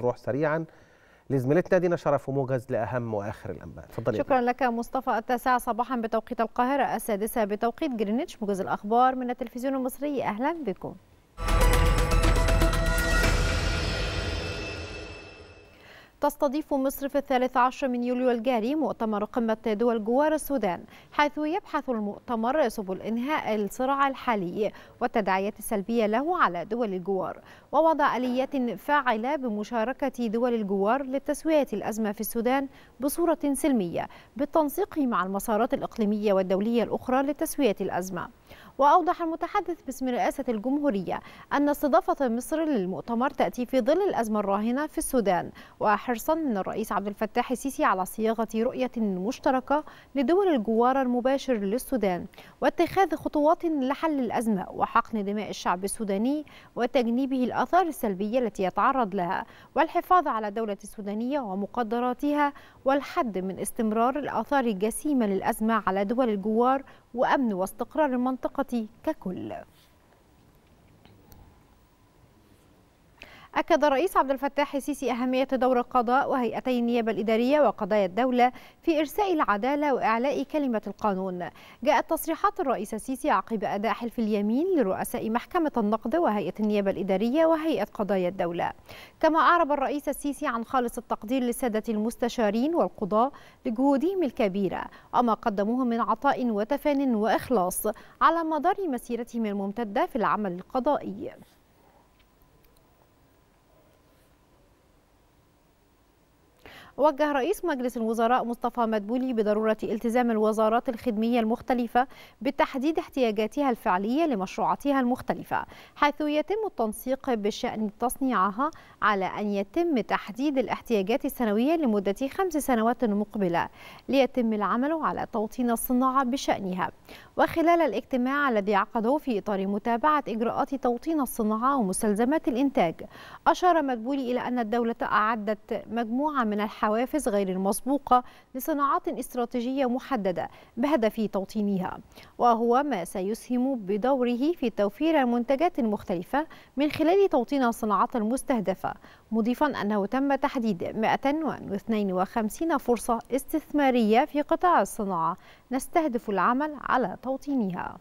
نروح سريعا لزميلتنا دينا شرف وموجز لاهم واخر الانباء اتفضلي شكرا لك مصطفى التاسعه صباحا بتوقيت القاهره السادسه بتوقيت جرينتش موجز الاخبار من التلفزيون المصري اهلا بكم تستضيف مصر في الثالث عشر من يوليو الجاري مؤتمر قمة دول جوار السودان حيث يبحث المؤتمر سبل إنهاء الصراع الحالي والتداعيات السلبية له على دول الجوار ووضع آليات فاعلة بمشاركة دول الجوار لتسوية الأزمة في السودان بصورة سلمية بالتنسيق مع المسارات الإقليمية والدولية الأخرى لتسوية الأزمة وأوضح المتحدث باسم رئاسة الجمهورية أن استضافة مصر للمؤتمر تأتي في ظل الأزمة الراهنة في السودان وحرصا من الرئيس عبد الفتاح السيسي على صياغة رؤية مشتركة لدول الجوار المباشر للسودان واتخاذ خطوات لحل الأزمة وحقن دماء الشعب السوداني وتجنيبه الآثار السلبية التي يتعرض لها والحفاظ على دولة السودانية ومقدراتها والحد من استمرار الآثار الجسيمة للأزمة على دول الجوار وأمن واستقرار المنطقة ككل أكد الرئيس عبد الفتاح السيسي أهمية دور القضاء وهيئتي النيابة الإدارية وقضايا الدولة في إرساء العدالة وإعلاء كلمة القانون. جاءت تصريحات الرئيس السيسي عقب أداء حلف اليمين لرؤساء محكمة النقد وهيئة النيابة الإدارية وهيئة قضايا الدولة. كما أعرب الرئيس السيسي عن خالص التقدير للسادة المستشارين والقضاة لجهودهم الكبيرة وما قدموه من عطاء وتفان وإخلاص على مدار مسيرتهم الممتدة في العمل القضائي. وجه رئيس مجلس الوزراء مصطفى مدبولي بضرورة التزام الوزارات الخدمية المختلفة بتحديد احتياجاتها الفعلية لمشروعاتها المختلفة حيث يتم التنسيق بشأن تصنيعها على أن يتم تحديد الاحتياجات السنوية لمدة خمس سنوات مقبلة ليتم العمل على توطين الصناعة بشأنها وخلال الاجتماع الذي عقده في إطار متابعة إجراءات توطين الصناعة ومستلزمات الإنتاج أشار مدبولي إلى أن الدولة أعدت مجموعة من الحاجات حوافز غير المسبوقة لصناعات استراتيجية محددة بهدف توطينها وهو ما سيسهم بدوره في توفير المنتجات المختلفة من خلال توطين الصناعات المستهدفة مضيفا أنه تم تحديد 152 فرصة استثمارية في قطاع الصناعة نستهدف العمل على توطينها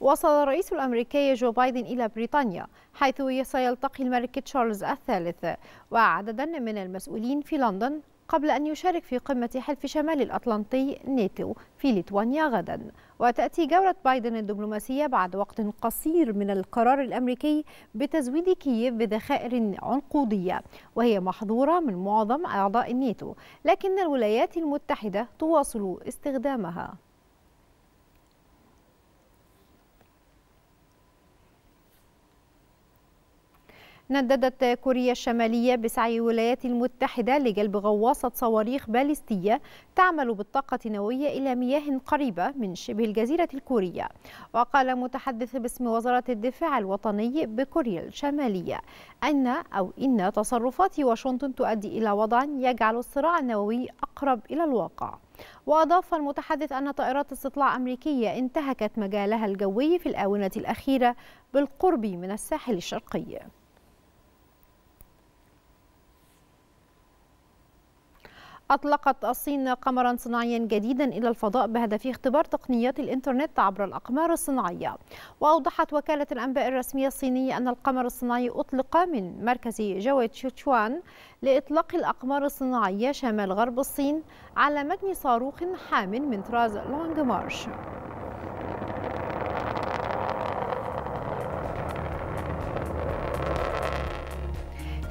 وصل الرئيس الأمريكي جو بايدن إلى بريطانيا حيث سيلتقي الملك تشارلز الثالث وعددا من المسؤولين في لندن قبل أن يشارك في قمة حلف شمال الأطلنطي ناتو في ليتوانيا غدا وتأتي جولة بايدن الدبلوماسية بعد وقت قصير من القرار الأمريكي بتزويد كييف بذخائر عنقودية وهي محظورة من معظم أعضاء الناتو لكن الولايات المتحدة تواصل استخدامها نددت كوريا الشمالية بسعي الولايات المتحدة لجلب غواصة صواريخ باليستية تعمل بالطاقة النووية إلى مياه قريبة من شبه الجزيرة الكورية وقال متحدث باسم وزارة الدفاع الوطني بكوريا الشمالية أن أو إن تصرفات واشنطن تؤدي إلى وضع يجعل الصراع النووي أقرب إلى الواقع وأضاف المتحدث أن طائرات استطلاع أمريكية انتهكت مجالها الجوي في الآونة الأخيرة بالقرب من الساحل الشرقي أطلقت الصين قمرا صناعيا جديدا إلى الفضاء بهدف اختبار تقنيات الإنترنت عبر الأقمار الصناعية وأوضحت وكالة الأنباء الرسمية الصينية أن القمر الصناعي أطلق من مركز جوي تشوتشوان لإطلاق الأقمار الصناعية شمال غرب الصين على متن صاروخ حام من طراز لونج مارش